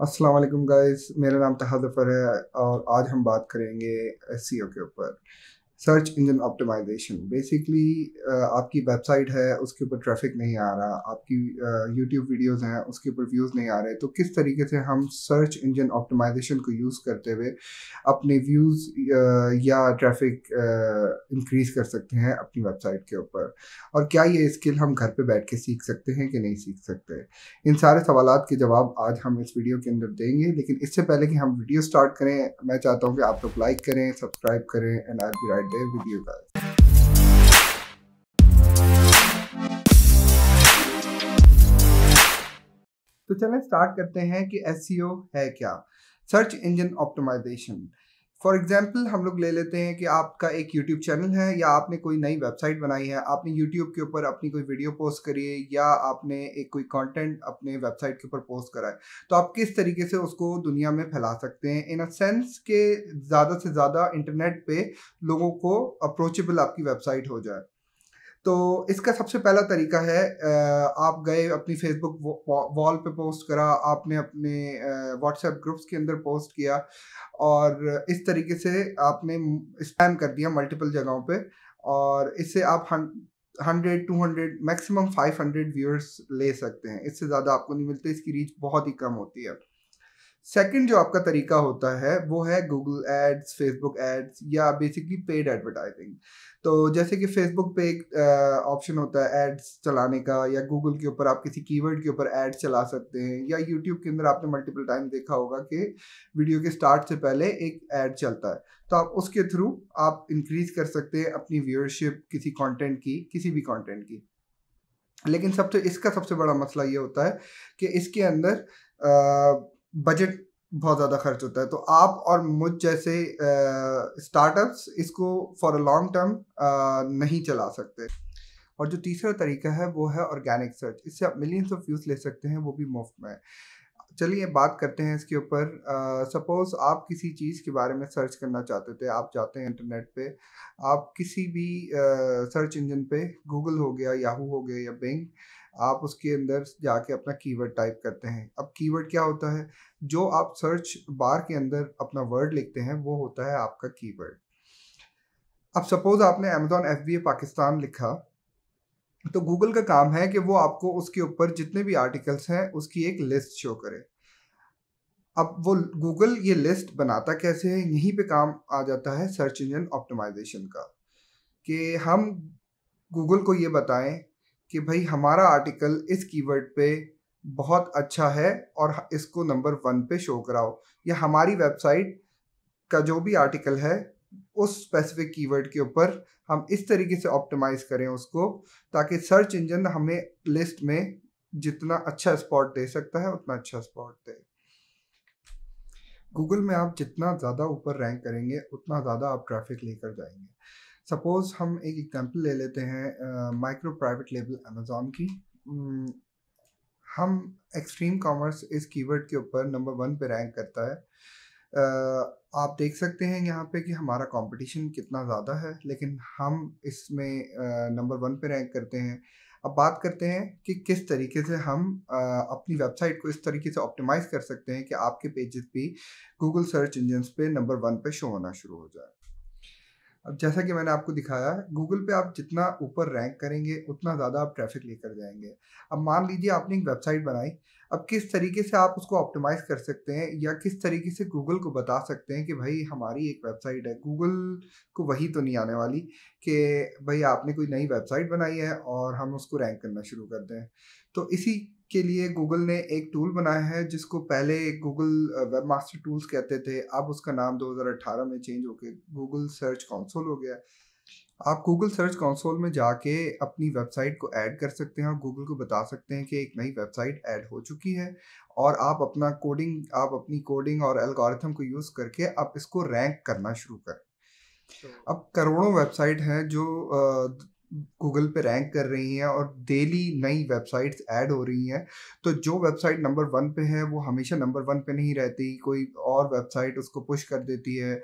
अस्सलाम वालेकुम गाइस मेरा नाम तहा जफर है और आज हम बात करेंगे एस e के ऊपर सर्च इंजन ऑप्टिमाइजेशन बेसिकली आपकी वेबसाइट है उसके ऊपर ट्रैफिक नहीं आ रहा आपकी यूट्यूब uh, वीडियोस हैं उसके ऊपर व्यूज़ नहीं आ रहे तो किस तरीके से हम सर्च इंजन ऑप्टिमाइजेशन को यूज़ करते हुए अपने व्यूज़ uh, या ट्रैफिक इंक्रीज uh, कर सकते हैं अपनी वेबसाइट के ऊपर और क्या ये स्किल हम घर पर बैठ के सीख सकते हैं कि नहीं सीख सकते इन सारे सवाल के जवाब आज हम इस वीडियो के अंदर देंगे लेकिन इससे पहले कि हम वीडियो स्टार्ट करें मैं चाहता हूँ कि आप लोग लाइक करें सब्सक्राइब करें and I be right there with you guys. तो चलें स्टार्ट करते हैं कि एस e है क्या search engine optimisation for example हम लोग ले लेते हैं कि आपका एक यूट्यूब चैनल है या आपने कोई नई वेबसाइट बनाई है आपने यूट्यूब के ऊपर अपनी कोई वीडियो पोस्ट करी है या आपने एक कोई कंटेंट अपने वेबसाइट के ऊपर पोस्ट करा है तो आप किस तरीके से उसको दुनिया में फैला सकते हैं इन अ सेंस के ज़्यादा से ज़्यादा इंटरनेट पे लोगों को अप्रोचेबल आपकी वेबसाइट हो जाए तो इसका सबसे पहला तरीका है आप गए अपनी फेसबुक वॉल पे पोस्ट करा आपने अपने व्हाट्सएप ग्रुप्स के अंदर पोस्ट किया और इस तरीके से आपने स्पैम कर दिया मल्टीपल जगहों पे और इससे आप hundred two hundred maximum five hundred viewers ले सकते हैं इससे ज़्यादा आपको नहीं मिलते इसकी रीच बहुत ही कम होती है सेकंड जो आपका तरीका होता है वो है गूगल एड्स फेसबुक एड्स या बेसिकली पेड एडवर्टाइजिंग तो जैसे कि फेसबुक पे एक ऑप्शन होता है एड्स चलाने का या गूगल के ऊपर आप किसी कीवर्ड के ऊपर एड्स चला सकते हैं या यूट्यूब के अंदर आपने मल्टीपल टाइम देखा होगा कि वीडियो के स्टार्ट से पहले एक एड चलता है तो आप उसके थ्रू आप इंक्रीज कर सकते हैं अपनी व्यूअरशिप किसी कॉन्टेंट की किसी भी कॉन्टेंट की लेकिन सबसे इसका सबसे बड़ा मसला ये होता है कि इसके अंदर बजट बहुत ज़्यादा खर्च होता है तो आप और मुझ जैसे स्टार्टअप्स इसको फॉर अ लॉन्ग टर्म नहीं चला सकते और जो तीसरा तरीका है वो है ऑर्गेनिक सर्च इससे आप मिलियंस ऑफ व्यूज़ ले सकते हैं वो भी मुफ्त में चलिए बात करते हैं इसके ऊपर सपोज आप किसी चीज़ के बारे में सर्च करना चाहते थे आप जाते हैं इंटरनेट पे आप किसी भी सर्च इंजन पे गूगल हो गया याहू हो गया या बिंग आप उसके अंदर जाके अपना कीवर्ड टाइप करते हैं अब कीवर्ड क्या होता है जो आप सर्च बार के अंदर अपना वर्ड लिखते हैं वो होता है आपका कीवर्ड अब सपोज़ आपने अमेजोन एफ पाकिस्तान लिखा तो गूगल का काम है कि वो आपको उसके ऊपर जितने भी आर्टिकल्स हैं उसकी एक लिस्ट शो करे अब वो गूगल ये लिस्ट बनाता कैसे है यहीं पे काम आ जाता है सर्च इंजन ऑप्टिमाइजेशन का कि हम गूगल को ये बताएं कि भाई हमारा आर्टिकल इस कीवर्ड पे बहुत अच्छा है और इसको नंबर वन पे शो कराओ या हमारी वेबसाइट का जो भी आर्टिकल है उस स्पेसिफिक कीवर्ड के ऊपर हम इस तरीके से ऑप्टिमाइज करें उसको ताकि सर्च इंजन हमें लिस्ट में जितना अच्छा स्पॉट दे सकता है उतना अच्छा स्पॉट दे गूगल में आप जितना ज़्यादा ऊपर रैंक करेंगे उतना ज़्यादा आप ट्रैफिक लेकर जाएंगे सपोज़ हम एक एग्जांपल ले लेते हैं माइक्रो प्राइवेट लेबल अमेजोन की हम एक्सट्रीम कॉमर्स इस कीवर्ड के ऊपर नंबर वन पे रैंक करता है आप देख सकते हैं यहाँ पे कि हमारा कंपटीशन कितना ज़्यादा है लेकिन हम इसमें नंबर वन पे रैंक करते हैं अब बात करते हैं कि किस तरीके से हम अपनी वेबसाइट को इस तरीके से ऑप्टिमाइज़ कर सकते हैं कि आपके पेजेस भी गूगल सर्च इंजन पे नंबर वन पे शो होना शुरू हो जाए अब जैसा कि मैंने आपको दिखाया गूगल पे आप जितना ऊपर रैंक करेंगे उतना ज़्यादा आप ट्रैफिक लेकर जाएंगे अब मान लीजिए आपने एक वेबसाइट बनाई अब किस तरीके से आप उसको ऑप्टिमाइज कर सकते हैं या किस तरीके से गूगल को बता सकते हैं कि भाई हमारी एक वेबसाइट है गूगल को वही तो नहीं आने वाली कि भाई आपने कोई नई वेबसाइट बनाई है और हम उसको रैंक करना शुरू कर दें तो इसी के लिए गूगल ने एक टूल बनाया है जिसको पहले गूगल वेब मास्टर टूल्स कहते थे अब उसका नाम 2018 में चेंज होकर गूगल सर्च कॉन्सोल हो गया आप गूगल सर्च कंसोल में जाके अपनी वेबसाइट को ऐड कर सकते हैं और गूगल को बता सकते हैं कि एक नई वेबसाइट ऐड हो चुकी है और आप अपना कोडिंग आप अपनी कोडिंग और एल्गोरिथम को यूज़ करके आप इसको रैंक करना शुरू करें तो अब करोड़ों वेबसाइट हैं जो गूगल पे रैंक कर रही हैं और डेली नई वेबसाइट्स ऐड हो रही हैं तो जो वेबसाइट नंबर वन पे है वो हमेशा नंबर वन पे नहीं रहती कोई और वेबसाइट उसको पुश कर देती है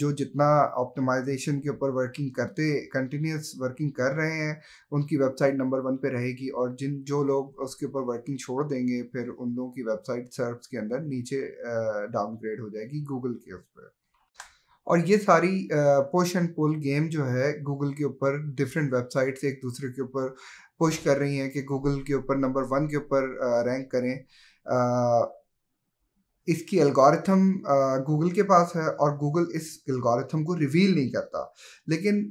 जो जितना ऑप्टिमाइजेशन के ऊपर वर्किंग करते कंटिन्यूस वर्किंग कर रहे हैं उनकी वेबसाइट नंबर वन पे रहेगी और जिन जो लोग उसके ऊपर वर्किंग छोड़ देंगे फिर उन लोगों की वेबसाइट सर्च के अंदर नीचे डाउनग्रेड हो जाएगी गूगल के उस पर और ये सारी पुश एंड पुल गेम जो है गूगल के ऊपर डिफरेंट वेबसाइट्स एक दूसरे के ऊपर पुश कर रही हैं कि गूगल के ऊपर नंबर वन के ऊपर रैंक करें आ, इसकी एल्गोरिथम गूगल के पास है और गूगल इस एल्गोरिथम को रिवील नहीं करता लेकिन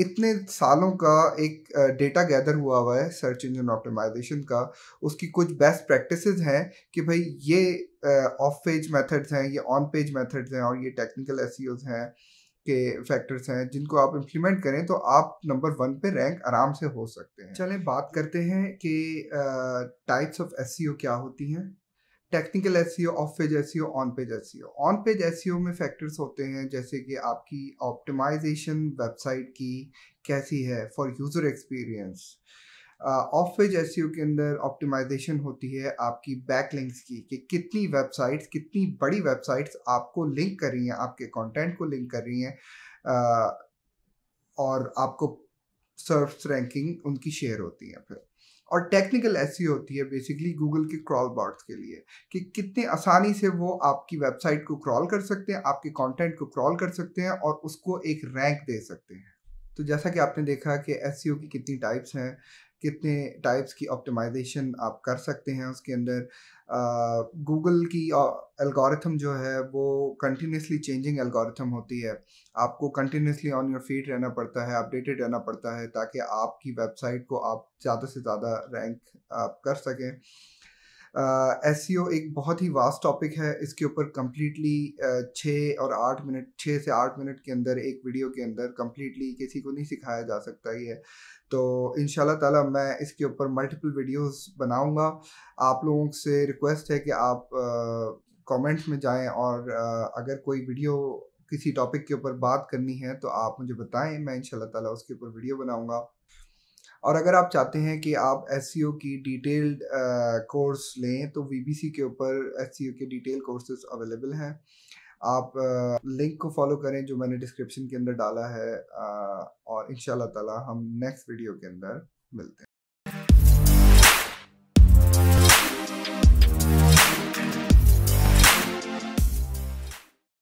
इतने सालों का एक डेटा गैदर हुआ हुआ है सर्च इंजन ऑप्टिमाइजेशन का उसकी कुछ बेस्ट प्रैक्टिसेस हैं कि भाई ये ऑफ पेज मेथड्स हैं ये ऑन पेज मेथड्स हैं और ये टेक्निकल एस e हैं के फैक्टर्स हैं जिनको आप इम्प्लीमेंट करें तो आप नंबर वन पे रैंक आराम से हो सकते हैं चलें बात करते हैं कि टाइप्स ऑफ एस क्या होती हैं technical S off page S on page S on page S में फैक्टर्स होते हैं जैसे कि आपकी ऑप्टिमाइजेशन वेबसाइट की कैसी है for user experience off page S के अंदर ऑप्टिमाइजेशन होती है आपकी बैक लिंक्स की कि कितनी वेबसाइट्स कितनी बड़ी वेबसाइट्स आपको लिंक कर रही हैं आपके कॉन्टेंट को लिंक कर रही हैं और आपको सर्फ रैंकिंग उनकी शेयर होती है फिर और टेक्निकल ऐसी होती है बेसिकली गूगल के क्रॉल बॉर्ड्स के लिए कि कितने आसानी से वो आपकी वेबसाइट को क्रॉल कर सकते हैं आपके कंटेंट को क्रॉल कर सकते हैं और उसको एक रैंक दे सकते हैं तो जैसा कि आपने देखा कि एस e की कितनी टाइप्स हैं कितने टाइप्स की ऑप्टिमाइजेशन आप कर सकते हैं उसके अंदर गूगल की एल्गोरिथम जो है वो कंटिन्यूसली चेंजिंग एल्गोरिथम होती है आपको कंटिन्यूसली ऑन योर फीट रहना पड़ता है अपडेटेड रहना पड़ता है ताकि आपकी वेबसाइट को आप ज़्यादा से ज़्यादा रैंक आप कर सकें एस uh, e एक बहुत ही वास्ट टॉपिक है इसके ऊपर कम्प्लीटली छः और आठ मिनट छः से आठ मिनट के अंदर एक वीडियो के अंदर कम्प्लीटली किसी को नहीं सिखाया जा सकता ही है तो इन ताला मैं इसके ऊपर मल्टीपल वीडियोस बनाऊंगा आप लोगों से रिक्वेस्ट है कि आप कमेंट्स में जाएं और अगर कोई वीडियो किसी टॉपिक के ऊपर बात करनी है तो आप मुझे बताएं मैं इन ताला उसके ऊपर वीडियो बनाऊंगा और अगर आप चाहते हैं कि आप एस e की डिटेल्ड कोर्स लें तो वी के ऊपर एस e के डिटेल कोर्सेज अवेलेबल हैं आप लिंक को फॉलो करें जो मैंने डिस्क्रिप्शन के अंदर डाला है और इन ताला हम नेक्स्ट वीडियो के अंदर मिलते हैं